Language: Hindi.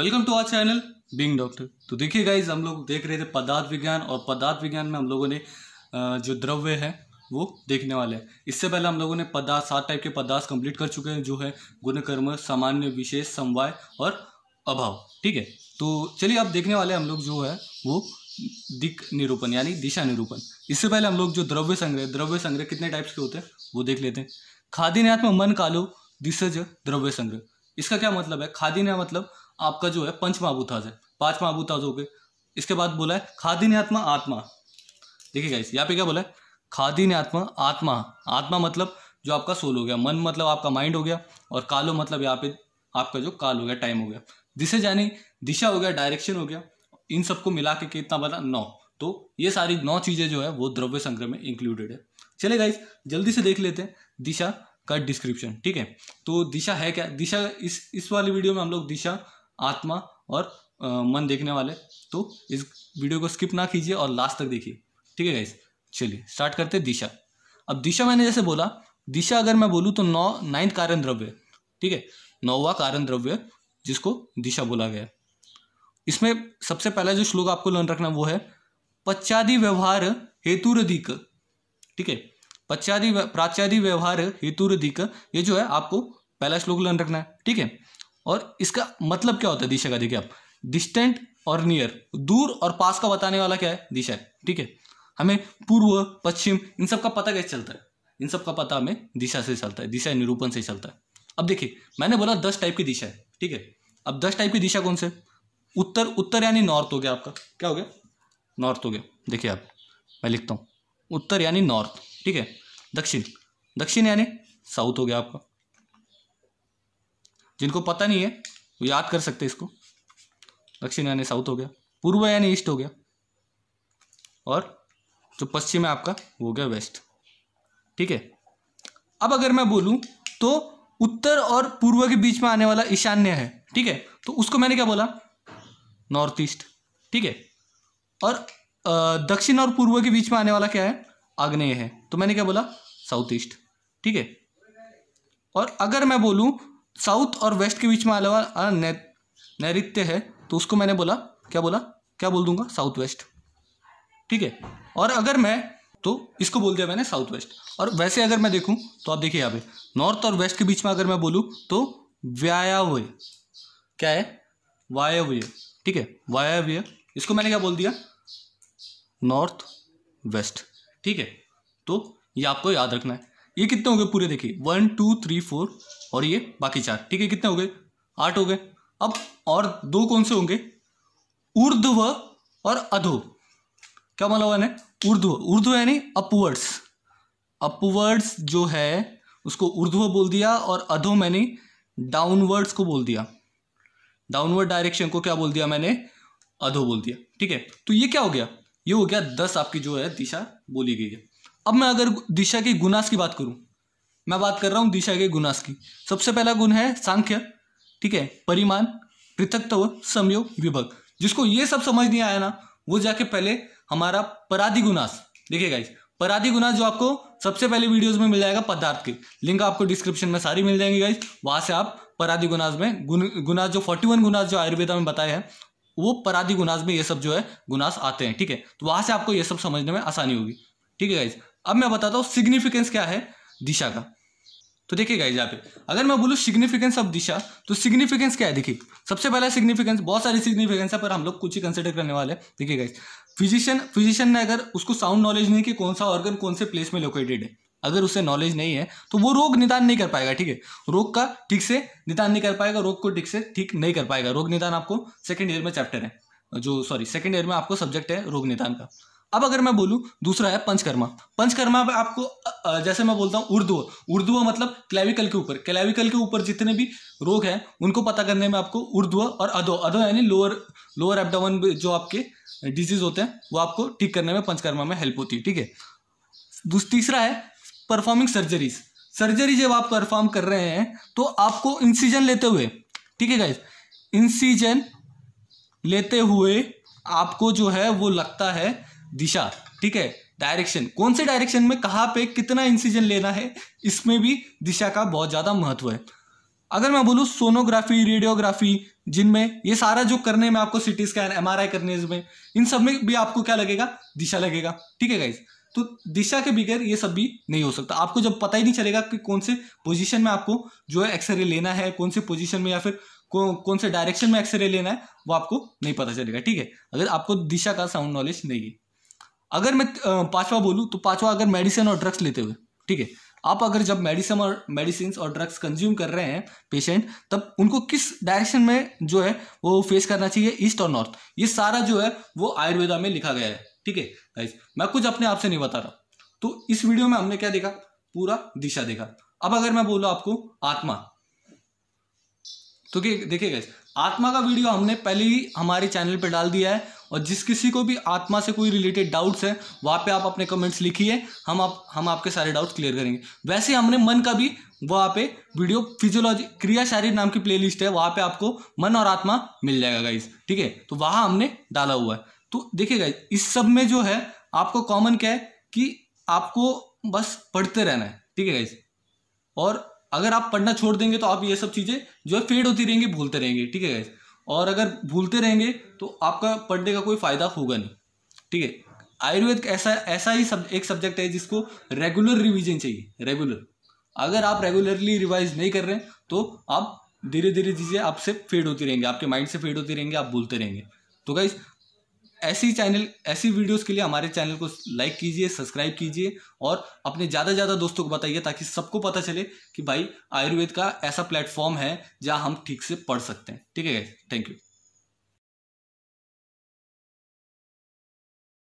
welcome to our channel being doctor तो देखिए गाइज हम लोग देख रहे थे पदार्थ विज्ञान और पदार्थ विज्ञान में हम लोगों ने जो द्रव्य है वो देखने वाले हैं इससे पहले हम लोगों ने पदार्थ सात टाइप के पदार्थ कंप्लीट कर चुके हैं जो है गुणकर्म सामान्य विशेष समवाय और अभाव ठीक है तो चलिए अब देखने वाले हम लोग जो है वो दिक निरूपण यानी दिशा निरूपण इससे पहले हम लोग जो द्रव्य संग्रह द्रव्य संग्रह कितने टाइप्स के होते हैं वो देख लेते हैं खादी न्याय में मन कालो दिशज द्रव्य संग्रह इसका क्या मतलब है खादी न्याय मतलब आपका जो है पंच महाभूताज है पांच महाभूताज हो गए इसके बाद बोला है खादी न्यात्मा आत्मा देखिए गाइस यहाँ पे क्या बोला है खादी न्यात्मा आत्मा आत्मा मतलब जो आपका सोल हो गया मन मतलब आपका माइंड हो गया और कालो मतलब यहाँ पे आपका जो काल हो गया टाइम हो गया दिशा जानी दिशा हो गया डायरेक्शन हो गया इन सबको मिला के कितना बना नौ तो ये सारी नौ चीज़ें जो है वो द्रव्य संग्रह में इंक्लूडेड है चले गाइस जल्दी से देख लेते हैं दिशा का डिस्क्रिप्शन ठीक है तो दिशा है क्या दिशा इस इस वाली वीडियो में हम लोग दिशा आत्मा और आ, मन देखने वाले तो इस वीडियो को स्किप ना कीजिए और लास्ट तक देखिए ठीक है गाइस चलिए स्टार्ट करते दिशा अब दिशा मैंने जैसे बोला दिशा अगर मैं बोलूँ तो नौ नाइन्थ कारण द्रव्य ठीक है नौवा कारण द्रव्य जिसको दिशा बोला गया इसमें सबसे पहला जो श्लोक आपको लर्न रखना वो है पश्चादि व्यवहार हेतुरधिक ठीक है पच्चादी प्राचादि व्यवहार हेतुरधिक ये जो है आपको पहला श्लोक लर्न रखना है ठीक है और इसका मतलब क्या होता है दिशा का देखिए आप डिस्टेंट और नियर दूर और पास का बताने वाला क्या है दिशा है ठीक है हमें पूर्व पश्चिम इन सब का पता कैसे चलता है इन सब का पता हमें दिशा से चलता है दिशा निरूपण से चलता है अब देखिए मैंने बोला दस टाइप की दिशा है ठीक है अब दस टाइप की दिशा कौन से उत्तर उत्तर यानी नॉर्थ हो गया आपका क्या हो गया नॉर्थ हो गया देखिए आप मैं लिखता हूँ उत्तर यानी नॉर्थ ठीक है दक्षिण दक्षिण यानी साउथ हो गया आपका जिनको पता नहीं है वो याद कर सकते इसको दक्षिण यानी साउथ हो गया पूर्व यानी ईस्ट हो गया और जो पश्चिम है आपका वो हो गया वेस्ट ठीक है अब अगर मैं बोलूँ तो उत्तर और पूर्व के बीच में आने वाला ईशान्य है ठीक है तो उसको मैंने क्या बोला नॉर्थ ईस्ट ठीक है और दक्षिण और पूर्व के बीच में आने वाला क्या है आग्नेय है तो मैंने क्या बोला साउथ ईस्ट ठीक है और अगर मैं बोलूं साउथ और वेस्ट के बीच में आने वाला नैत्य है तो उसको मैंने बोला क्या बोला क्या बोल दूंगा साउथ वेस्ट ठीक है और अगर मैं तो इसको बोल दिया मैंने साउथ वेस्ट और वैसे अगर मैं देखूं तो आप देखिए यहाँ पे नॉर्थ और वेस्ट के बीच में अगर मैं बोलूँ तो व्यायावय क्या है वायव्य ठीक है वायव्य इसको मैंने क्या बोल दिया नॉर्थ वेस्ट ठीक है तो ये आपको याद रखना है ये कितने हो गए पूरे देखिए वन टू थ्री फोर और ये बाकी चार ठीक है कितने हो गए आठ हो गए अब और दो कौन से होंगे ऊर्ध्व और अधो क्या मतलब है ऊर्ध्व ऊर्ध्व यानी अपवर्ड्स अपवर्ड्स जो है उसको ऊर्ध्व बोल दिया और अधो मैंने डाउनवर्ड्स को बोल दिया डाउनवर्ड डायरेक्शन को क्या बोल दिया मैंने अधो बोल दिया ठीक है तो ये क्या हो गया ये हो गया दस आपकी जो है दिशा बोली गई है अब मैं अगर दिशा के गुनास की बात करूं मैं बात कर रहा हूं दिशा के गुनास की सबसे पहला गुण है सांख्य ठीक है परिमाण पृथकत्व संयोग विभग जिसको ये सब समझ नहीं आया ना वो जाके पहले हमारा पराधि गुनास देखिए गाइस पराधि गुनास जो आपको सबसे पहले वीडियोस में मिल जाएगा पदार्थ के लिंक आपको डिस्क्रिप्शन में सारी मिल जाएंगी गाइस वहां से आप पराधि गुनास में गुन गुनास जो फोर्टी वन गुनास जो आयुर्वेदा में बताए हैं वो पराधि गुनास में ये सब जो है गुनास आते हैं ठीक है तो वहां से आपको ये सब समझने में आसानी होगी ठीक है गाइज अब मैं बताता हूँ सिग्निफिकेंस क्या है दिशा का तो देखिए गाइज यहाँ पे अगर मैं बोलूँ सिग्निफिकेंस ऑफ दिशा तो सिग्निफिकेंस क्या है देखिए सबसे पहला सिग्निफिकेंस बहुत सारी सिग्निफिकेंस है पर हम लोग कुछ ही कंसिडर करने वाले हैं देखिए गाइज फिजिशियन फिजिशियन ने अगर उसको साउंड नॉलेज नहीं कि कौन सा ऑर्गन कौन से प्लेस में लोकेटेड है अगर उसे नॉलेज नहीं है तो वो रोग निदान नहीं कर पाएगा ठीक है रोग का ठीक से निदान नहीं कर पाएगा रोग को ठीक से ठीक नहीं कर पाएगा रोग निदान आपको सेकेंड ईयर में चैप्टर है जो सॉरी सेकेंड ईयर में आपको सब्जेक्ट है रोग निदान का अब अगर मैं बोलूँ दूसरा है पंचकर्मा पंचकर्मा आपको जैसे मैं बोलता हूँ उर्दू उर्दू मतलब क्लेविकल के ऊपर क्लेविकल के ऊपर जितने भी रोग हैं उनको पता करने में आपको उर्दू और अधो अधो यानी लोअर लोअर एबडामन जो आपके डिजीज होते हैं वो आपको ठीक करने में पंचकर्मा में हेल्प होती है ठीक है तीसरा है परफॉर्मिंग सर्जरीज सर्जरी जब आप परफॉर्म कर रहे हैं तो आपको इंसीजन लेते हुए ठीक है गाइज इंसीजन लेते हुए आपको जो है वो लगता है दिशा ठीक है डायरेक्शन कौन से डायरेक्शन में कहाँ पे कितना इंसिजन लेना है इसमें भी दिशा का बहुत ज़्यादा महत्व है अगर मैं बोलूँ सोनोग्राफी रेडियोग्राफी जिनमें ये सारा जो करने में आपको सिटी स्कैन एम करने में इन सब में भी आपको क्या लगेगा दिशा लगेगा ठीक है गाइज तो दिशा के बगैर ये सब भी नहीं हो सकता आपको जब पता ही नहीं चलेगा कि कौन से पोजीशन में आपको जो है एक्सरे लेना है कौन से पोजीशन में या फिर कौ, कौन से डायरेक्शन में एक्सरे लेना है वो आपको नहीं पता चलेगा ठीक है अगर आपको दिशा का साउंड नॉलेज नहीं है अगर मैं पांचवा बोलूँ तो पांचवा अगर मेडिसिन और ड्रग्स लेते हुए ठीक है आप अगर जब मेडिसिन और मेडिसिन और ड्रग्स कंज्यूम कर रहे हैं पेशेंट तब उनको किस डायरेक्शन में जो है वो फेस करना चाहिए ईस्ट और नॉर्थ ये सारा जो है वो आयुर्वेदा में लिखा गया है ठीक है गाइस मैं कुछ अपने आप से नहीं बता रहा तो इस वीडियो में हमने क्या देखा पूरा दिशा देखा अब अगर मैं बोलूँ आपको आत्मा तो देखिए गाइस आत्मा का वीडियो हमने पहले ही हमारे चैनल पर डाल दिया है और जिस किसी को भी आत्मा से कोई रिलेटेड डाउट्स हैं वहाँ पे आप अपने कमेंट्स लिखिए हम आप हम आपके सारे डाउट्स क्लियर करेंगे वैसे हमने मन का भी वहाँ पे वीडियो फिजियोलॉजी क्रिया शारीर नाम की प्लेलिस्ट है वहाँ पे आपको मन और आत्मा मिल जाएगा गाइज ठीक है तो वहाँ हमने डाला हुआ है तो देखिए गाइज इस सब में जो है आपको कॉमन क्या है कि आपको बस पढ़ते रहना है ठीक है गाइज और अगर आप पढ़ना छोड़ देंगे तो आप ये सब चीज़ें जो है फेड होती रहेंगी भूलते रहेंगे ठीक है गाइज और अगर भूलते रहेंगे तो आपका पढ़ने का कोई फ़ायदा होगा नहीं ठीक है आयुर्वेद ऐसा ऐसा ही सब एक सब्जेक्ट है जिसको रेगुलर रिवीजन चाहिए रेगुलर अगर आप रेगुलरली रिवाइज नहीं कर रहे हैं तो आप धीरे धीरे चीज़ें आपसे फेड होती रहेंगे आपके माइंड से फेड होती रहेंगे आप भूलते रहेंगे तो गाइज ऐसी चैनल ऐसी वीडियोस के लिए हमारे चैनल को लाइक कीजिए सब्सक्राइब कीजिए और अपने ज़्यादा ज़्यादा दोस्तों को बताइए ताकि सबको पता चले कि भाई आयुर्वेद का ऐसा प्लेटफॉर्म है जहाँ हम ठीक से पढ़ सकते हैं ठीक है थैंक यू